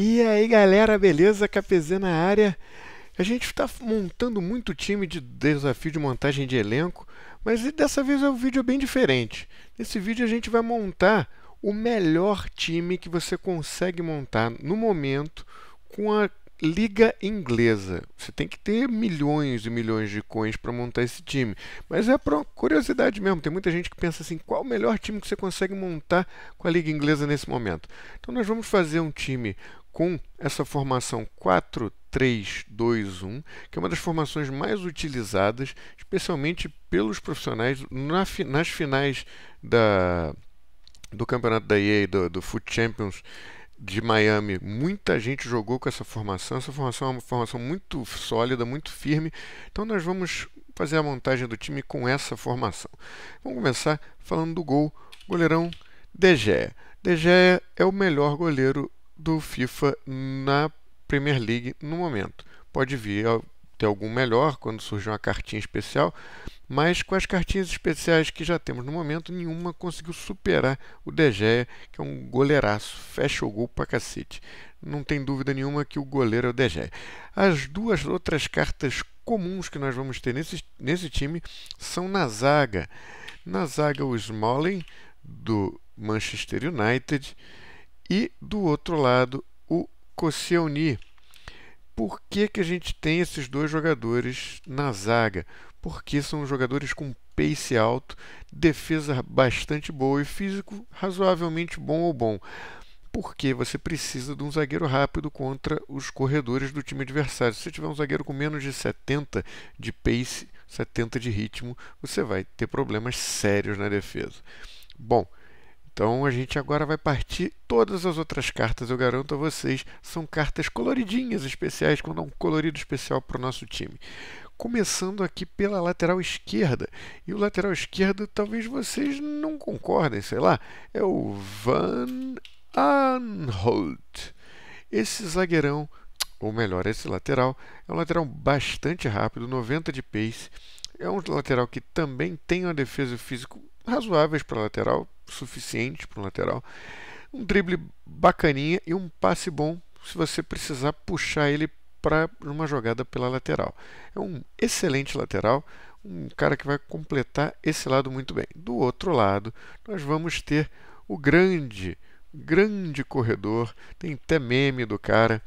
E aí galera, beleza? KPZ na área. A gente está montando muito time de desafio de montagem de elenco, mas dessa vez é um vídeo bem diferente. Nesse vídeo a gente vai montar o melhor time que você consegue montar no momento com a liga inglesa. Você tem que ter milhões e milhões de coins para montar esse time. Mas é por curiosidade mesmo. Tem muita gente que pensa assim: qual o melhor time que você consegue montar com a liga inglesa nesse momento? Então nós vamos fazer um time com essa formação 4-3-2-1, que é uma das formações mais utilizadas, especialmente pelos profissionais na, nas finais da, do campeonato da EA, do, do Foot Champions de Miami, muita gente jogou com essa formação. Essa formação é uma formação muito sólida, muito firme. Então nós vamos fazer a montagem do time com essa formação. Vamos começar falando do gol. Goleirão De Gea. é o melhor goleiro do FIFA na Premier League no momento. Pode vir a ter algum melhor quando surge uma cartinha especial, mas com as cartinhas especiais que já temos no momento, nenhuma conseguiu superar o De Gea, que é um goleiraço, fecha o gol pra cacete. Não tem dúvida nenhuma que o goleiro é o De Gea. As duas outras cartas comuns que nós vamos ter nesse, nesse time são na zaga. Na zaga, o Smalling, do Manchester United, e do outro lado, o Koscielny. Por que, que a gente tem esses dois jogadores na zaga? Porque são jogadores com pace alto, defesa bastante boa e físico razoavelmente bom ou bom. Porque você precisa de um zagueiro rápido contra os corredores do time adversário. Se você tiver um zagueiro com menos de 70 de pace, 70 de ritmo, você vai ter problemas sérios na defesa. Bom, então a gente agora vai partir todas as outras cartas, eu garanto a vocês, são cartas coloridinhas especiais, quando é um colorido especial para o nosso time. Começando aqui pela lateral esquerda. E o lateral esquerdo, talvez vocês não concordem, sei lá, é o Van Aanholt. Esse zagueirão, ou melhor, esse lateral, é um lateral bastante rápido, 90 de pace. É um lateral que também tem uma defesa física razoáveis para lateral, suficientes para lateral. Um drible bacaninha e um passe bom se você precisar puxar ele para uma jogada pela lateral. É um excelente lateral, um cara que vai completar esse lado muito bem. Do outro lado, nós vamos ter o grande, grande corredor, tem até meme do cara,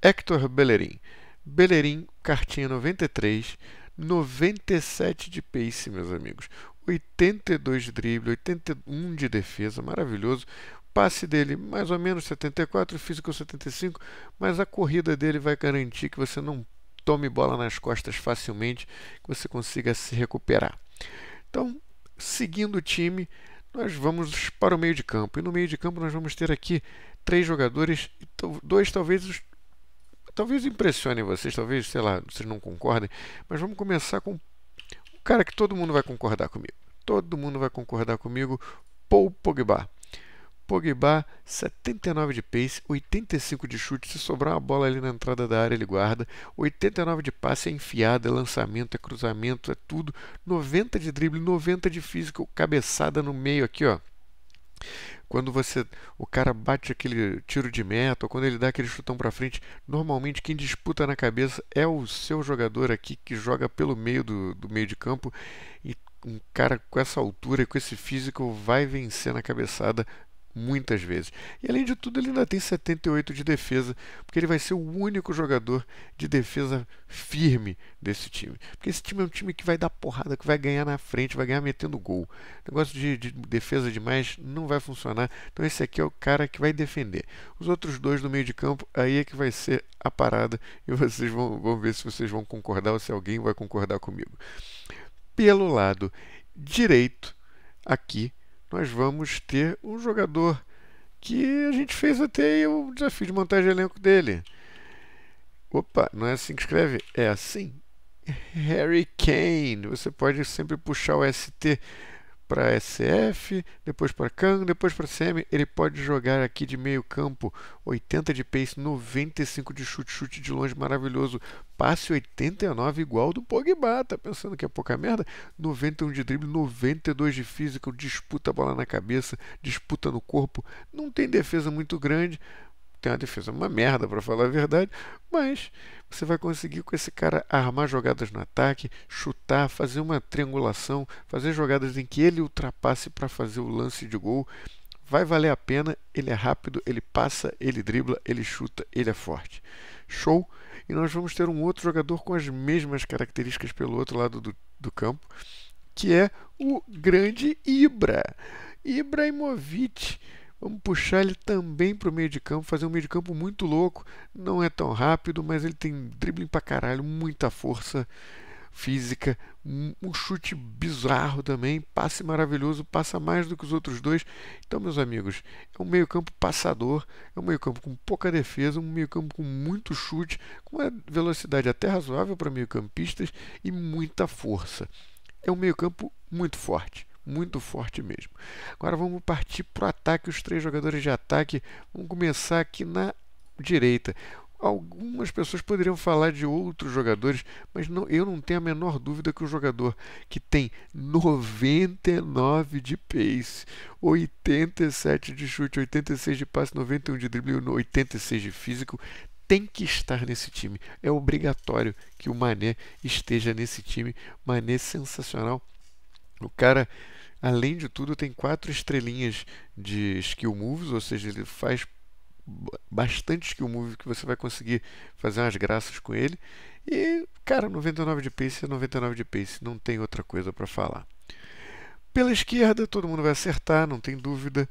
Hector Bellerin. Bellerin, cartinha 93, 97 de pace, meus amigos. 82 de drible, 81 de defesa, maravilhoso. Passe dele mais ou menos 74, físico 75, mas a corrida dele vai garantir que você não tome bola nas costas facilmente, que você consiga se recuperar. Então, seguindo o time, nós vamos para o meio de campo. E no meio de campo nós vamos ter aqui três jogadores, dois talvez talvez impressione vocês, talvez, sei lá, vocês não concordem, mas vamos começar com cara que todo mundo vai concordar comigo. Todo mundo vai concordar comigo, Paul Pogba. Pogba, 79 de pace, 85 de chute, se sobrar uma bola ali na entrada da área ele guarda, 89 de passe, é enfiada, é lançamento, é cruzamento, é tudo, 90 de drible, 90 de física, cabeçada no meio aqui, ó. Quando você, o cara bate aquele tiro de meta, ou quando ele dá aquele chutão para frente, normalmente quem disputa na cabeça é o seu jogador aqui que joga pelo meio do, do meio de campo e um cara com essa altura e com esse físico vai vencer na cabeçada muitas vezes. E além de tudo, ele ainda tem 78 de defesa, porque ele vai ser o único jogador de defesa firme desse time. Porque esse time é um time que vai dar porrada, que vai ganhar na frente, vai ganhar metendo gol. Negócio de, de defesa demais não vai funcionar. Então esse aqui é o cara que vai defender. Os outros dois do meio de campo, aí é que vai ser a parada e vocês vão, vão ver se vocês vão concordar ou se alguém vai concordar comigo. Pelo lado direito, aqui nós vamos ter um jogador que a gente fez até o desafio de montagem de elenco dele. Opa, não é assim que escreve? É assim. Harry Kane. Você pode sempre puxar o ST para SF, depois para Kang, depois para CM. Ele pode jogar aqui de meio campo 80 de pace, 95 de chute, chute de longe maravilhoso, passe 89 igual do Pogba, tá pensando que é pouca merda? 91 de drible, 92 de físico, disputa a bola na cabeça, disputa no corpo, não tem defesa muito grande, tem uma defesa uma merda, para falar a verdade, mas você vai conseguir com esse cara armar jogadas no ataque, chutar, fazer uma triangulação, fazer jogadas em que ele ultrapasse para fazer o lance de gol. Vai valer a pena, ele é rápido, ele passa, ele dribla, ele chuta, ele é forte. Show! E nós vamos ter um outro jogador com as mesmas características pelo outro lado do, do campo, que é o grande Ibra. Ibrahimovic Vamos puxar ele também para o meio de campo, fazer um meio de campo muito louco. Não é tão rápido, mas ele tem dribbling para caralho, muita força física, um chute bizarro também, passe maravilhoso, passa mais do que os outros dois. Então, meus amigos, é um meio-campo passador, é um meio-campo com pouca defesa, um meio-campo com muito chute, com uma velocidade até razoável para meio-campistas e muita força. É um meio-campo muito forte muito forte mesmo. Agora vamos partir para o ataque, os três jogadores de ataque. Vamos começar aqui na direita. Algumas pessoas poderiam falar de outros jogadores, mas não, eu não tenho a menor dúvida que o jogador que tem 99 de pace, 87 de chute, 86 de passe, 91 de drible e 86 de físico tem que estar nesse time. É obrigatório que o Mané esteja nesse time. Mané sensacional o cara, além de tudo, tem quatro estrelinhas de skill moves, ou seja, ele faz bastante skill move que você vai conseguir fazer umas graças com ele. E, cara, 99 de pace é 99 de pace, não tem outra coisa para falar. Pela esquerda, todo mundo vai acertar, não tem dúvida.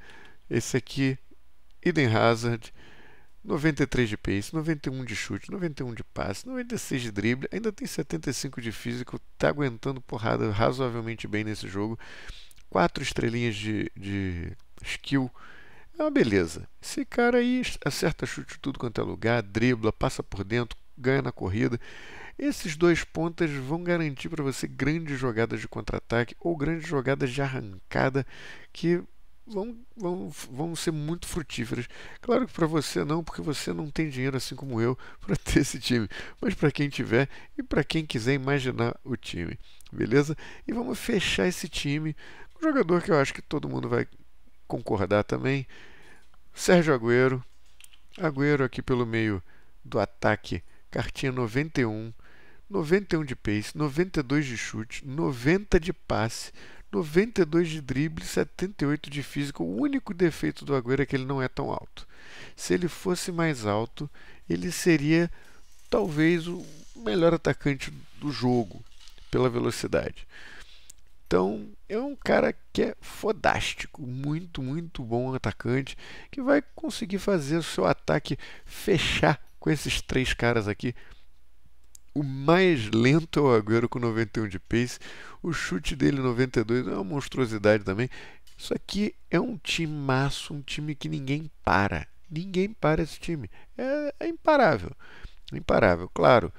Esse aqui, Eden Hazard 93 de pace, 91 de chute, 91 de passe, 96 de drible, ainda tem 75 de físico, está aguentando porrada razoavelmente bem nesse jogo. Quatro estrelinhas de, de skill. É uma beleza. Esse cara aí acerta chute tudo quanto é lugar, dribla, passa por dentro, ganha na corrida. Esses dois pontas vão garantir para você grandes jogadas de contra-ataque ou grandes jogadas de arrancada que vão, vão, vão ser muito frutíferas. Claro que para você não, porque você não tem dinheiro assim como eu para ter esse time, mas para quem tiver e para quem quiser imaginar o time, beleza? E vamos fechar esse time o um jogador que eu acho que todo mundo vai concordar também, Sérgio Agüero. Agüero aqui pelo meio do ataque, cartinha 91, 91 de pace, 92 de chute, 90 de passe, 92 de drible, 78 de físico. O único defeito do Agüero é que ele não é tão alto. Se ele fosse mais alto, ele seria talvez o melhor atacante do jogo pela velocidade. Então, é um cara que é fodástico, muito, muito bom atacante, que vai conseguir fazer o seu ataque fechar com esses três caras aqui o mais lento é o Agüero com 91 de pace. O chute dele 92 é uma monstruosidade também. Isso aqui é um time massa um time que ninguém para. Ninguém para esse time. É, é imparável. É imparável, claro.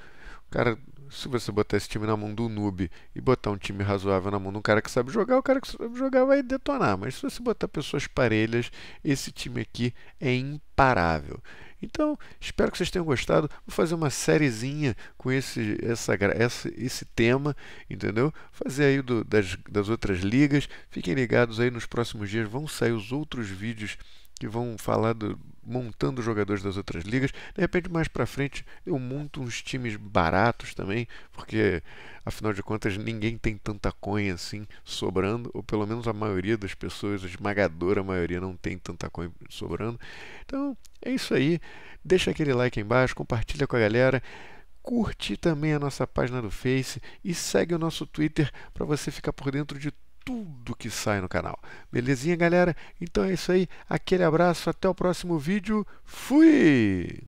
cara, se você botar esse time na mão do noob e botar um time razoável na mão de um cara que sabe jogar, o cara que sabe jogar vai detonar. Mas se você botar pessoas parelhas, esse time aqui é imparável. Então, espero que vocês tenham gostado. Vou fazer uma sériezinha com esse, essa, essa, esse tema, entendeu? Fazer aí do, das, das outras ligas. Fiquem ligados aí, nos próximos dias vão sair os outros vídeos que vão falar do, montando jogadores das outras ligas. De repente, mais para frente, eu monto uns times baratos também, porque afinal de contas ninguém tem tanta coin assim sobrando, ou pelo menos a maioria das pessoas, a esmagadora maioria, não tem tanta coin sobrando. Então é isso aí. Deixa aquele like embaixo, compartilha com a galera. Curte também a nossa página do Face e segue o nosso Twitter para você ficar por dentro de tudo que sai no canal. Belezinha, galera? Então é isso aí. Aquele abraço, até o próximo vídeo. Fui!